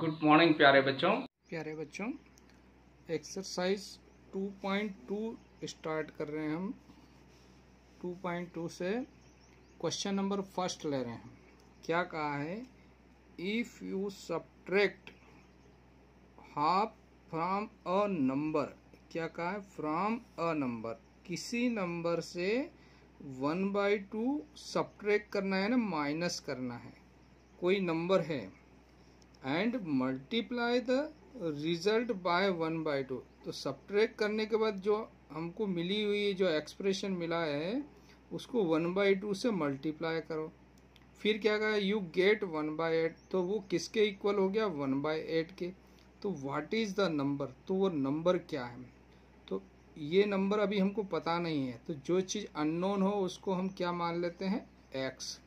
good morning प्यारे बच्चों प्यारे बच्चों एक्सरसाइज 2.2 स्टार्ट कर रहे हैं हम 2.2 से क्वेश्चन नंबर फर्स्ट ले रहे हैं क्या कहा है if you subtract half from a number क्या कहा है फ्रॉम अ नंबर किसी नंबर से वन बाई टू सब्ट्रैक्ट करना है ना माइनस करना है कोई नंबर है and multiply the result by one by two तो सब्ट्रैक करने के बाद जो हमको मिली हुई जो एक्सप्रेशन मिला है उसको वन बाई टू से मल्टीप्लाई करो फिर क्या कहा you get one by eight तो वो किसके इक्वल हो गया वन बाई एट के तो व्हाट इज़ द नंबर तो वो नंबर क्या है तो ये नंबर अभी हमको पता नहीं है तो जो चीज़ अननोन हो उसको हम क्या मान लेते हैं एक्स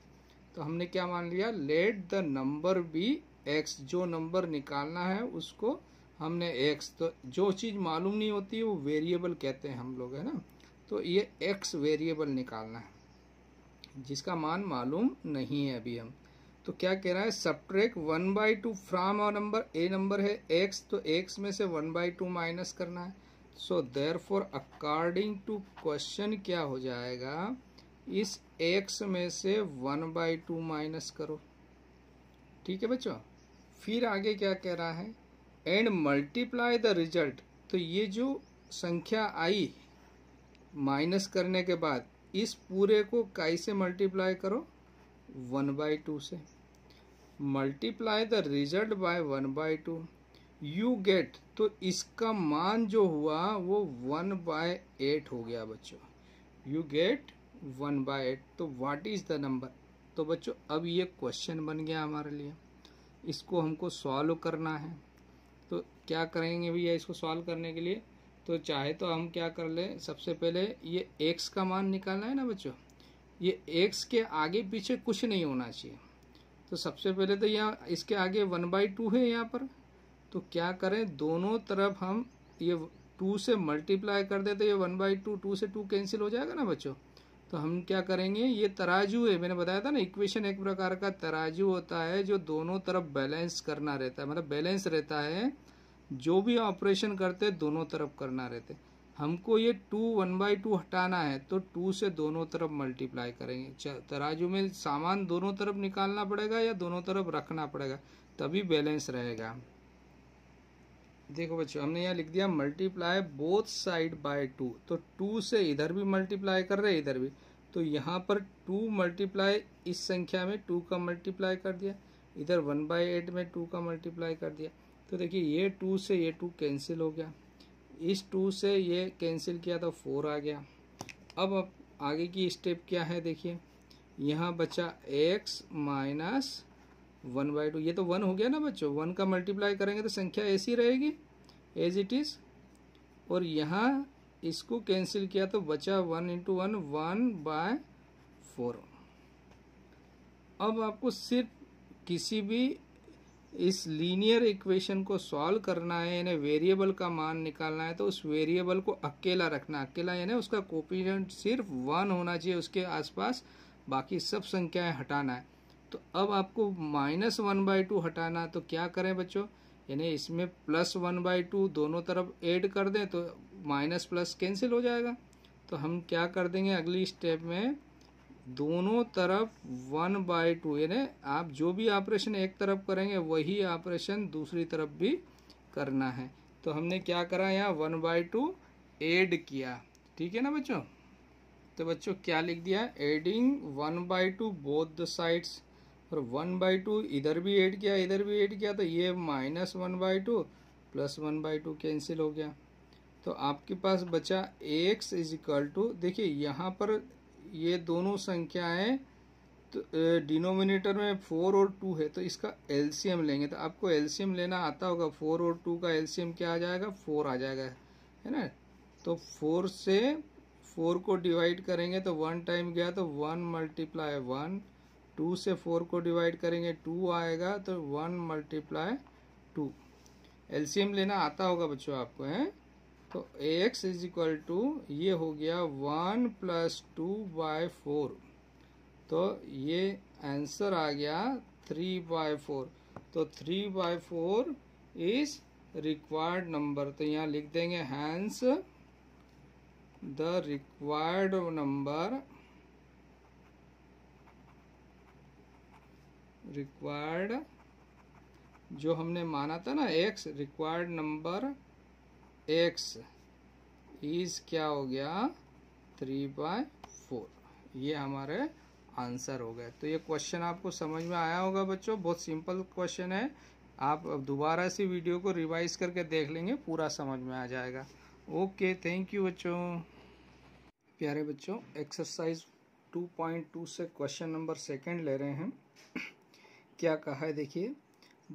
तो हमने क्या मान लिया let the number be X जो नंबर निकालना है उसको हमने एक्स तो जो चीज़ मालूम नहीं होती वो वेरिएबल कहते हैं हम लोग है ना तो ये एक्स वेरिएबल निकालना है जिसका मान मालूम नहीं है अभी हम तो क्या कह रहा है subtract one by two from और नंबर ए नंबर है एक्स तो एक्स में से वन बाई टू माइनस करना है so therefore according to question क्या हो जाएगा इस एक्स में से वन बाई टू माइनस करो ठीक है बच्चों फिर आगे क्या कह रहा है एंड मल्टीप्लाई द रिजल्ट तो ये जो संख्या आई माइनस करने के बाद इस पूरे को कैसे से मल्टीप्लाई करो वन बाई टू से multiply the result by one by two you get तो इसका मान जो हुआ वो वन बाय एट हो गया बच्चों you get one by eight तो वाट इज़ द नंबर तो बच्चों अब ये क्वेश्चन बन गया हमारे लिए इसको हमको सॉल्व करना है तो क्या करेंगे भैया इसको सॉल्व करने के लिए तो चाहे तो हम क्या कर लें सबसे पहले ये एक्स का मान निकालना है ना बच्चों ये एक्स के आगे पीछे कुछ नहीं होना चाहिए तो सबसे पहले तो यहाँ इसके आगे वन बाई टू है यहाँ पर तो क्या करें दोनों तरफ हम ये टू से मल्टीप्लाई कर देते ये वन बाई टू टू से टू कैंसिल हो जाएगा ना बच्चों तो हम क्या करेंगे ये तराजू है मैंने बताया था ना इक्वेशन एक प्रकार का तराजू होता है जो दोनों तरफ बैलेंस करना रहता है मतलब बैलेंस रहता है जो भी ऑपरेशन करते दोनों तरफ करना रहते हमको ये टू वन बाई टू हटाना है तो टू से दोनों तरफ मल्टीप्लाई करेंगे तराजू में सामान दोनों तरफ निकालना पड़ेगा या दोनों तरफ रखना पड़ेगा तभी बैलेंस रहेगा देखो बच्चों हमने यहाँ लिख दिया multiply both side by two तो टू से इधर भी मल्टीप्लाई कर रहे इधर भी तो यहाँ पर टू मल्टीप्लाई इस संख्या में टू का मल्टीप्लाई कर दिया इधर वन बाई एट में टू का मल्टीप्लाई कर दिया तो देखिए ये टू से ये टू कैंसिल हो गया इस टू से ये कैंसिल किया तो फोर आ गया अब अब आगे की स्टेप क्या है देखिए यहाँ बचा x minus one by two ये तो वन हो गया ना बच्चों वन का मल्टीप्लाई करेंगे तो संख्या ऐसी रहेगी एज इट इज़ और यहाँ इसको कैंसिल किया तो बचा one into one one by four अब आपको सिर्फ किसी भी इस लीनियर इक्वेशन को सॉल्व करना है यानी वेरिएबल का मान निकालना है तो उस वेरिएबल को अकेला रखना अकेला यानी उसका कोपिशेंट सिर्फ वन होना चाहिए उसके आसपास बाकी सब संख्याएं हटाना है तो अब आपको माइनस वन बाई टू हटाना तो क्या करें बच्चों यानी इसमें प्लस वन बाई टू दोनों तरफ ऐड कर दें तो माइनस प्लस कैंसिल हो जाएगा तो हम क्या कर देंगे अगली स्टेप में दोनों तरफ वन बाई टू यानी आप जो भी ऑपरेशन एक तरफ करेंगे वही ऑपरेशन दूसरी तरफ भी करना है तो हमने क्या करा यहाँ वन बाई टू एड किया ठीक है ना बच्चों तो बच्चों क्या लिख दिया adding one by two both the sides और वन बाई टू इधर भी ऐड किया इधर भी ऐड किया तो ये minus one by two plus one by two cancel हो गया तो आपके पास बचा एक्स इज इक्वल टू देखिए यहाँ पर ये दोनों संख्याएं तो डिनोमिनेटर में फोर और टू है तो इसका एलसीएम लेंगे तो आपको एलसीएम लेना आता होगा फोर और टू का एलसीएम क्या आ जाएगा फोर आ जाएगा है ना तो फोर से फोर को डिवाइड करेंगे तो वन टाइम गया तो वन मल्टीप्लाई वन टू से फोर को डिवाइड करेंगे टू आएगा तो वन मल्टीप्लाई टू एलसीएम लेना आता होगा बच्चों आपको है तो a x is equal to ये हो गया one plus two by four तो ये आंसर आ गया थ्री बाय फोर तो three by four is required number तो यहाँ लिख देंगे hence the required number required जो हमने माना था ना x required number x is क्या हो गया थ्री बाय फोर ये हमारे आंसर हो गए तो ये क्वेश्चन आपको समझ में आया होगा बच्चों बहुत सिंपल क्वेश्चन है आप दोबारा से वीडियो को रिवाइज करके देख लेंगे पूरा समझ में आ जाएगा ओके थैंक यू बच्चों प्यारे बच्चों एक्सरसाइज 2.2 से क्वेश्चन नंबर सेकंड ले रहे हैं क्या कहा है देखिए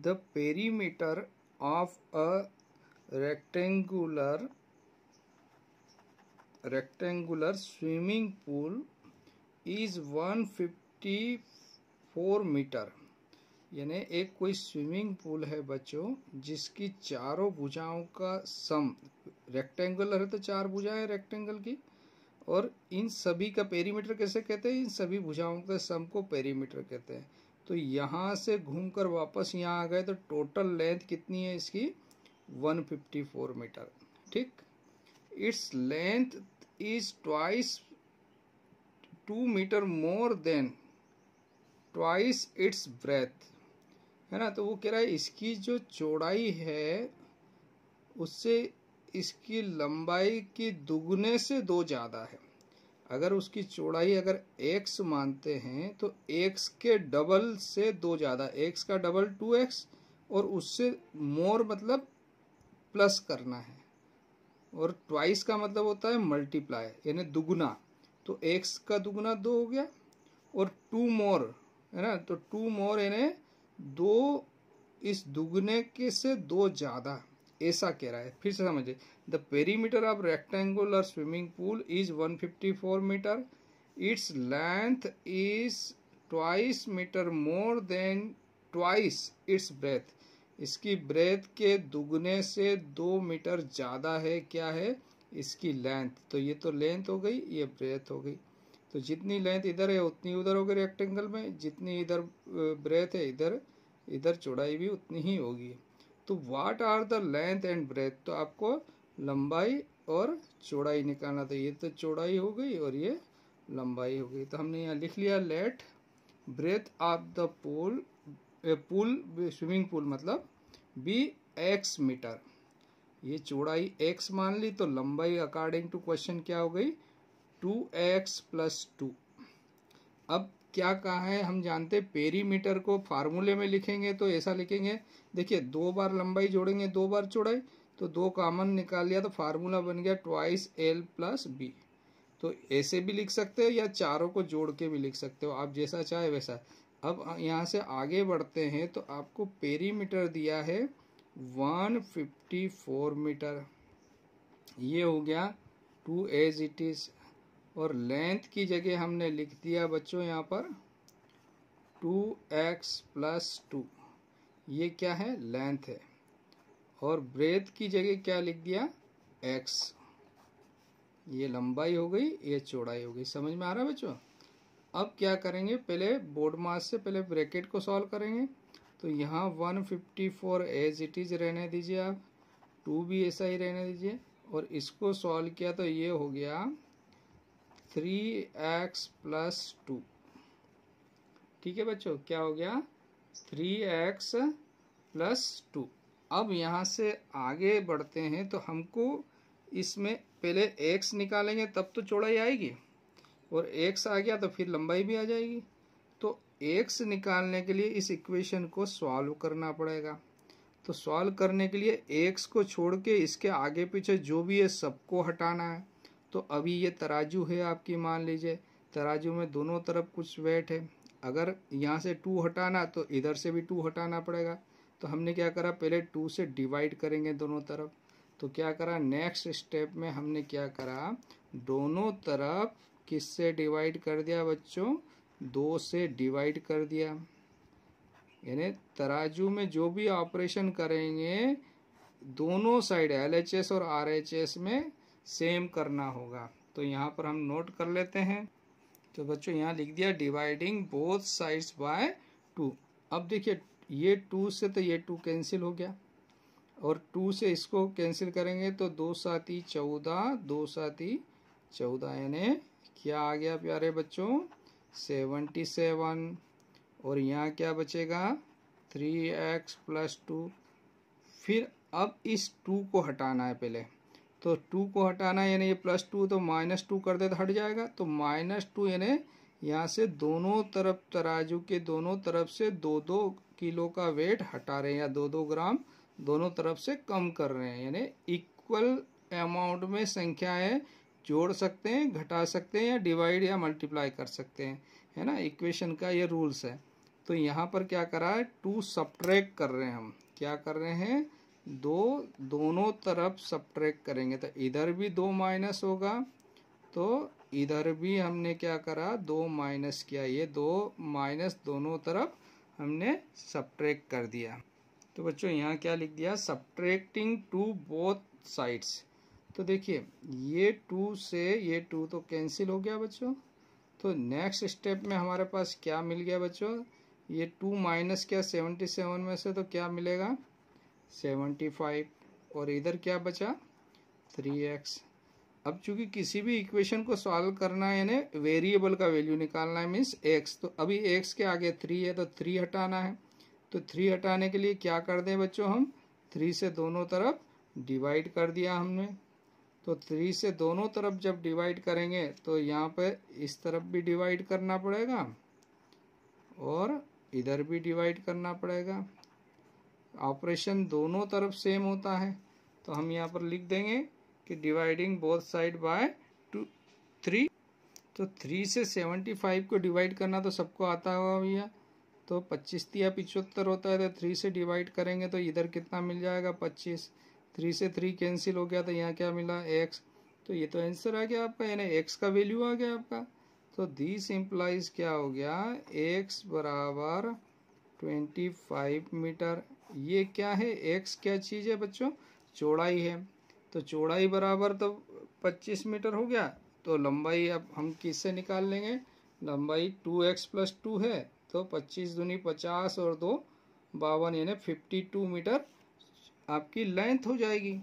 the perimeter of a rectangular rectangular swimming pool is 154 metre यानी एक कोई स्विमिंग पूल है बच्चों जिसकी चारों भुजाओं का सम रेक्टेंगुलर है तो चार भुजाएं रेक्टेंगल की और इन सभी का पेरीमीटर कैसे कहते हैं इन सभी भुजाओं के सम को पेरीमीटर कहते हैं तो यहाँ से घूमकर वापस यहाँ आ गए तो टोटल लेंथ कितनी है इसकी 154 मीटर ठीक its length is twice two metre more than twice its breadth है ना तो वो कह रहा है इसकी जो चौड़ाई है उससे इसकी लंबाई की दुगने से दो ज़्यादा है अगर उसकी चौड़ाई अगर एक्स मानते हैं तो एक्स के डबल से दो ज़्यादा एक्स का डबल टू एक्स और उससे मोर मतलब प्लस करना है और ट्वाइस का मतलब होता है मल्टीप्लाई यानी दुगुना तो एक्स का दुगुना दो हो गया और टू मोर है ना तो टू मोर यानी दो इस दुगने के से दो ज़्यादा ऐसा कह रहा है फिर से समझिए the perimeter of rectangular swimming pool is 154 metre its length is twice metre more than twice its breadth इसकी ब्रेथ के दुगने से दो मीटर ज़्यादा है क्या है इसकी लेंथ तो ये तो लेंथ हो गई ये ब्रेथ हो गई तो जितनी लेंथ इधर है उतनी उधर हो गई रेक्टेंगल में जितनी इधर ब्रेथ है इधर इधर चौड़ाई भी उतनी ही होगी तो what are the length and breadth तो आपको लंबाई और चौड़ाई निकालना था ये तो चौड़ाई हो गई और ये लंबाई हो गई तो हमने यहाँ लिख लिया let breadth of the pool pool swimming pool मतलब बी एक्स मीटर ये चौड़ाई एक्स मान ली तो लंबाई अकॉर्डिंग टू क्वेश्चन क्या हो गई टू एक्स प्लस टू अब क्या कहा है हम जानते हैं पेरीमीटर को फार्मूले में लिखेंगे तो ऐसा लिखेंगे देखिए दो बार लंबाई जोड़ेंगे दो बार चौड़ाई तो दो कॉमन निकाल लिया तो फार्मूला बन गया ट्वाइस एल प्लस बी तो ऐसे भी लिख सकते हो या चारों को जोड़ के भी लिख सकते हो आप जैसा चाहे वैसा अब यहाँ से आगे बढ़ते हैं तो आपको पेरीमीटर दिया है वन मीटर ये हो गया टू एज इट इज़ और लेंथ की जगह हमने लिख दिया बच्चों यहाँ पर टू एक्स प्लस टू ये क्या है लेंथ है और ब्रेथ की जगह क्या लिख दिया एक्स ये लंबाई हो गई ये चौड़ाई हो गई समझ में आ रहा है बच्चों अब क्या करेंगे पहले बोर्ड मास से पहले ब्रैकेट को सॉल्व करेंगे तो यहाँ 154 एज इट इज़ रहने दीजिए आप टू भी ऐसा ही रहने दीजिए और इसको सॉल्व किया तो ये हो गया थ्री एक्स प्लस टू ठीक है बच्चों क्या हो गया थ्री एक्स प्लस टू अब यहाँ से आगे बढ़ते हैं तो हमको इसमें पहले एक्स निकालेंगे तब तो चौड़ाई आएगी और एक्स आ गया तो फिर लंबाई भी आ जाएगी तो एक्स निकालने के लिए इस इक्वेशन को सॉल्व करना पड़ेगा तो सॉल्व करने के लिए एक्स को छोड़ के इसके आगे पीछे जो भी है सबको हटाना है तो अभी ये तराजू है आपकी मान लीजिए तराजू में दोनों तरफ कुछ वेट है अगर यहाँ से टू हटाना तो इधर से भी टू हटाना पड़ेगा तो हमने क्या करा पहले टू से डिवाइड करेंगे दोनों तरफ तो क्या करा नेक्स्ट स्टेप में हमने क्या करा दोनों तरफ किससे डिवाइड कर दिया बच्चों दो से डिवाइड कर दिया यानी तराजू में जो भी ऑपरेशन करेंगे दोनों साइड एल एच एस और आर एच एस में सेम करना होगा तो यहाँ पर हम नोट कर लेते हैं तो बच्चों यहाँ लिख दिया dividing both sides by two अब देखिए ये टू से तो ये टू कैंसिल हो गया और टू से इसको कैंसिल करेंगे तो दो साथी चौदह दो साथी चौदह यानी क्या आ गया प्यारे बच्चों सेवेंटी सेवन और यहाँ क्या बचेगा थ्री एक्स प्लस टू फिर अब इस टू को हटाना है पहले तो टू को हटाना यानी ये प्लस टू तो माइनस टू कर दे तो हट जाएगा तो माइनस टू यानी यहाँ से दोनों तरफ तराजू के दोनों तरफ से दो दो किलो का वेट हटा रहे हैं या दो दो ग्राम दोनों तरफ से कम कर रहे हैं यानी इक्वल अमाउंट में संख्याएँ जोड़ सकते हैं घटा सकते हैं या डिवाइड या मल्टीप्लाई कर सकते हैं है ना इक्वेशन का ये रूल्स है तो यहाँ पर क्या करा है टू सब्ट्रैक्ट कर रहे हैं हम क्या कर रहे हैं दो दोनों तरफ सप्ट्रैक करेंगे तो इधर भी दो माइनस होगा तो इधर भी हमने क्या करा दो माइनस किया ये दो माइनस दोनों तरफ हमने सब्ट्रैक्ट कर दिया तो बच्चों यहाँ क्या लिख दिया सब्ट्रैक्टिंग टू बोथ साइड्स तो देखिए ये टू से ये टू तो कैंसिल हो गया बच्चों तो नेक्स्ट स्टेप में हमारे पास क्या मिल गया बच्चों ये टू माइनस क्या सेवेंटी सेवन में से तो क्या मिलेगा सेवेंटी फाइव और इधर क्या बचा थ्री एक्स अब चूंकि किसी भी इक्वेशन को सॉल्व करना है यानी वेरिएबल का वैल्यू निकालना है मीन्स एक्स तो अभी एक्स के आगे थ्री है तो थ्री हटाना है तो थ्री हटाने के लिए क्या कर दें बच्चों हम थ्री से दोनों तरफ डिवाइड कर दिया हमने तो थ्री से दोनों तरफ जब डिवाइड करेंगे तो यहाँ पर इस तरफ भी डिवाइड करना पड़ेगा और इधर भी डिवाइड करना पड़ेगा ऑपरेशन दोनों तरफ सेम होता है तो हम यहाँ पर लिख देंगे कि dividing both side by two three तो थ्री से सेवेंटी फाइव को डिवाइड करना तो सबको आता होगा भैया तो पच्चीस तिया पिचहत्तर होता है तो थ्री से डिवाइड करेंगे तो इधर कितना मिल जाएगा पच्चीस थ्री से थ्री कैंसिल हो गया तो यहाँ क्या मिला एक्स तो ये तो आंसर आ गया आपका यानी एक्स का वैल्यू आ गया आपका तो दिस इम्प्लाइज क्या हो गया एक्स बराबर ट्वेंटी फाइव मीटर ये क्या है एक्स क्या चीज़ है बच्चों चौड़ाई है तो चौड़ाई बराबर तब तो पच्चीस मीटर हो गया तो लंबाई अब हम किससे निकाल लेंगे लंबाई टू एक्स प्लस टू है तो पच्चीस दूनी पचास और दो बावन यानी फिफ्टी टू मीटर आपकी लेंथ हो जाएगी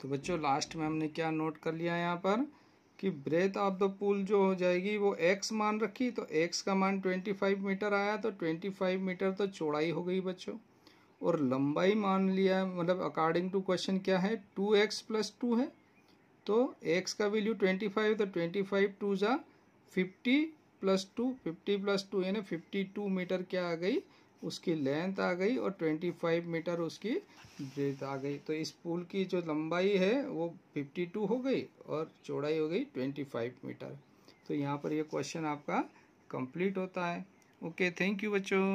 तो बच्चों लास्ट में हमने क्या नोट कर लिया यहाँ पर कि ब्रेथ ऑफ द पुल जो हो जाएगी वो एक्स मान रखी तो एक्स का मान ट्वेंटी फाइव मीटर आया तो ट्वेंटी फाइव मीटर तो चौड़ाई हो गई बच्चों और लंबाई मान लिया मतलब अकॉर्डिंग टू क्वेश्चन क्या है टू एक्स प्लस टू है तो एक्स का वैल्यू ट्वेंटी फाइव तो ट्वेंटी फाइव टू जा fifty plus two fifty plus two यानी फिफ्टी टू मीटर क्या आ गई उसकी लेंथ आ गई और 25 मीटर उसकी ब्रेथ आ गई तो इस पुल की जो लंबाई है वो 52 हो गई और चौड़ाई हो गई 25 मीटर तो यहाँ पर ये क्वेश्चन आपका कंप्लीट होता है ओके थैंक यू बच्चों